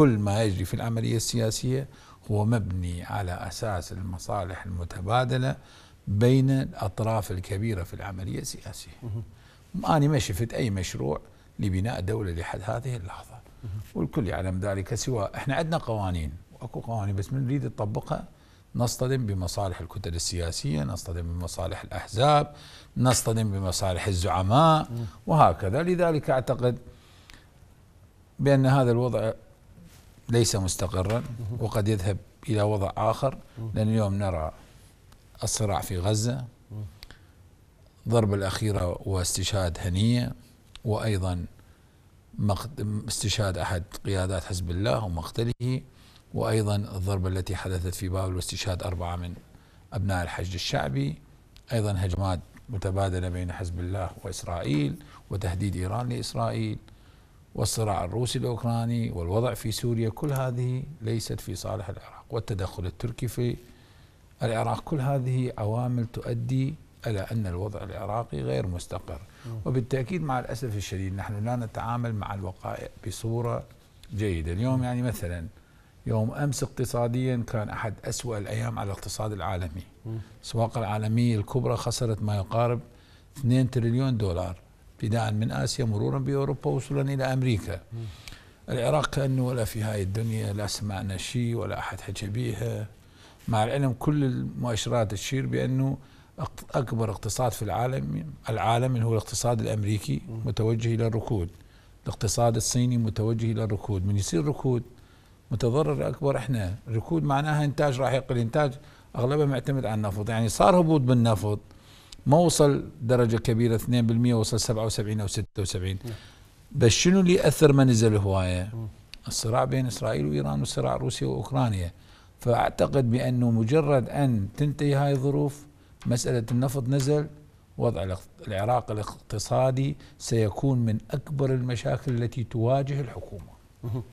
كل ما يجري في العملية السياسية هو مبني على أساس المصالح المتبادلة بين الأطراف الكبيرة في العملية السياسية أنا ما شفت أي مشروع لبناء دولة لحد هذه اللحظة والكل يعلم ذلك سوى احنا عندنا قوانين واكو قوانين بس من نريد نطبقها نصطدم بمصالح الكتل السياسية نصطدم بمصالح الأحزاب نصطدم بمصالح الزعماء وهكذا لذلك أعتقد بأن هذا الوضع ليس مستقرا وقد يذهب إلى وضع آخر لأن اليوم نرى الصراع في غزة ضرب الأخيرة واستشهاد هنية وأيضا استشهاد أحد قيادات حزب الله ومقتله وأيضا الضربة التي حدثت في بابل واستشهاد أربعة من أبناء الحشد الشعبي أيضا هجمات متبادلة بين حزب الله وإسرائيل وتهديد إيران لإسرائيل والصراع الروسي الاوكراني والوضع في سوريا كل هذه ليست في صالح العراق والتدخل التركي في العراق كل هذه عوامل تؤدي الى ان الوضع العراقي غير مستقر وبالتاكيد مع الاسف الشديد نحن لا نتعامل مع الوقائع بصوره جيده اليوم يعني مثلا يوم امس اقتصاديا كان احد اسوا الايام على الاقتصاد العالمي الاسواق العالميه الكبرى خسرت ما يقارب 2 تريليون دولار ابتداء من اسيا مرورا باوروبا وصولا الى امريكا. العراق كانه ولا في هاي الدنيا لا سمعنا شيء ولا احد حكى بيها مع العلم كل المؤشرات تشير بانه اكبر اقتصاد في العالم العالم اللي هو الاقتصاد الامريكي متوجه الى الركود. الاقتصاد الصيني متوجه الى الركود، من يصير ركود متضرر اكبر احنا، ركود معناها انتاج راح يقل، انتاج اغلبها معتمد على النفط، يعني صار هبوط بالنفط ما وصل درجه كبيره 2% وصل 77 او 76 بس شنو اللي اثر ما نزل هوايه؟ الصراع بين اسرائيل وايران والصراع روسيا واوكرانيا فاعتقد بانه مجرد ان تنتهي هاي الظروف مساله النفط نزل وضع العراق الاقتصادي سيكون من اكبر المشاكل التي تواجه الحكومه.